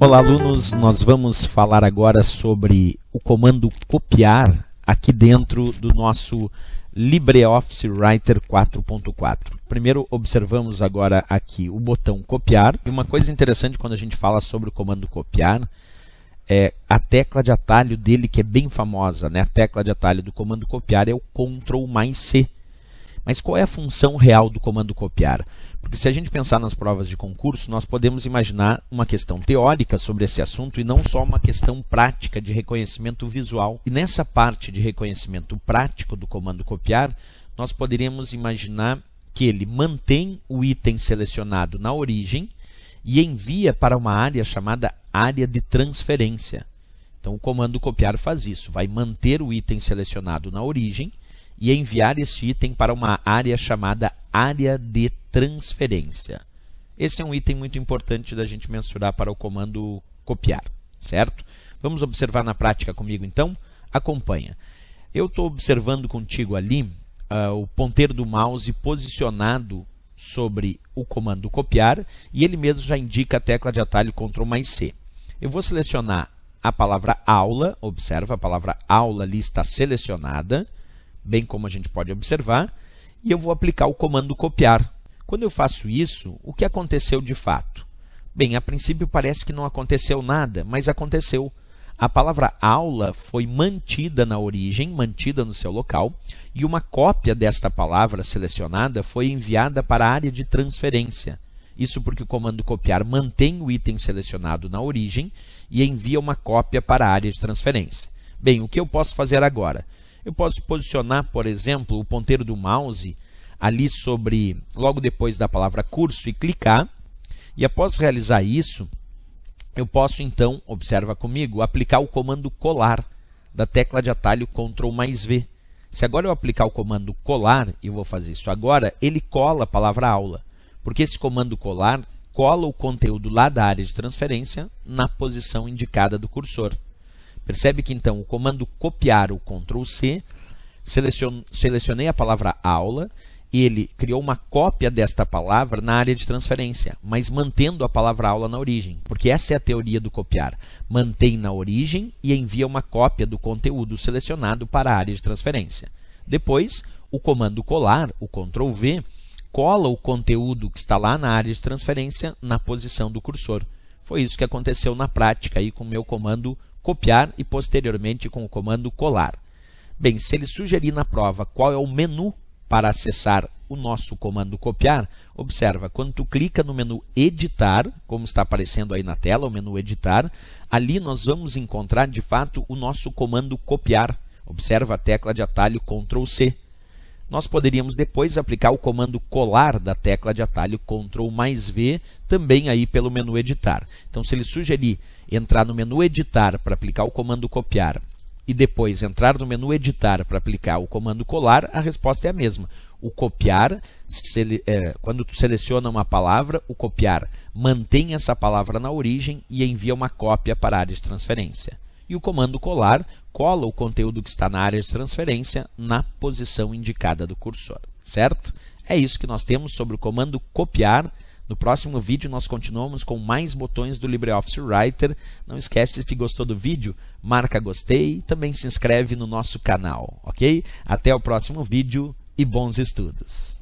Olá, alunos. Nós vamos falar agora sobre o comando copiar aqui dentro do nosso LibreOffice Writer 4.4. Primeiro, observamos agora aqui o botão copiar. E uma coisa interessante quando a gente fala sobre o comando copiar é a tecla de atalho dele que é bem famosa, né? A tecla de atalho do comando copiar é o Ctrl mais C. Mas qual é a função real do comando copiar? Porque se a gente pensar nas provas de concurso, nós podemos imaginar uma questão teórica sobre esse assunto e não só uma questão prática de reconhecimento visual. E nessa parte de reconhecimento prático do comando copiar, nós poderíamos imaginar que ele mantém o item selecionado na origem e envia para uma área chamada área de transferência. Então o comando copiar faz isso, vai manter o item selecionado na origem e é enviar este item para uma área chamada área de transferência. Esse é um item muito importante da gente mensurar para o comando copiar, certo? Vamos observar na prática comigo então? Acompanha. Eu estou observando contigo ali uh, o ponteiro do mouse posicionado sobre o comando copiar e ele mesmo já indica a tecla de atalho Ctrl mais C. Eu vou selecionar a palavra aula, observa, a palavra aula ali está selecionada bem como a gente pode observar, e eu vou aplicar o comando copiar. Quando eu faço isso, o que aconteceu de fato? Bem, a princípio parece que não aconteceu nada, mas aconteceu. A palavra aula foi mantida na origem, mantida no seu local, e uma cópia desta palavra selecionada foi enviada para a área de transferência. Isso porque o comando copiar mantém o item selecionado na origem e envia uma cópia para a área de transferência. Bem, o que eu posso fazer agora? Eu posso posicionar, por exemplo, o ponteiro do mouse ali sobre, logo depois da palavra curso e clicar. E após realizar isso, eu posso então, observa comigo, aplicar o comando colar da tecla de atalho Ctrl mais V. Se agora eu aplicar o comando colar, e eu vou fazer isso agora, ele cola a palavra aula, porque esse comando colar cola o conteúdo lá da área de transferência na posição indicada do cursor. Percebe que então o comando copiar, o Ctrl C, selecionei a palavra aula, e ele criou uma cópia desta palavra na área de transferência, mas mantendo a palavra aula na origem, porque essa é a teoria do copiar. Mantém na origem e envia uma cópia do conteúdo selecionado para a área de transferência. Depois, o comando colar, o Ctrl V, cola o conteúdo que está lá na área de transferência na posição do cursor. Foi isso que aconteceu na prática aí com o meu comando copiar e posteriormente com o comando colar. Bem, se ele sugerir na prova qual é o menu para acessar o nosso comando copiar, observa, quando tu clica no menu editar, como está aparecendo aí na tela, o menu editar, ali nós vamos encontrar de fato o nosso comando copiar. Observa a tecla de atalho Ctrl C nós poderíamos depois aplicar o comando colar da tecla de atalho Ctrl mais V, também aí pelo menu editar. Então, se ele sugerir entrar no menu editar para aplicar o comando copiar e depois entrar no menu editar para aplicar o comando colar, a resposta é a mesma. O copiar, é, quando tu seleciona uma palavra, o copiar mantém essa palavra na origem e envia uma cópia para a área de transferência. E o comando colar, cola o conteúdo que está na área de transferência na posição indicada do cursor, certo? É isso que nós temos sobre o comando copiar. No próximo vídeo nós continuamos com mais botões do LibreOffice Writer. Não esquece, se gostou do vídeo, marca gostei e também se inscreve no nosso canal, ok? Até o próximo vídeo e bons estudos!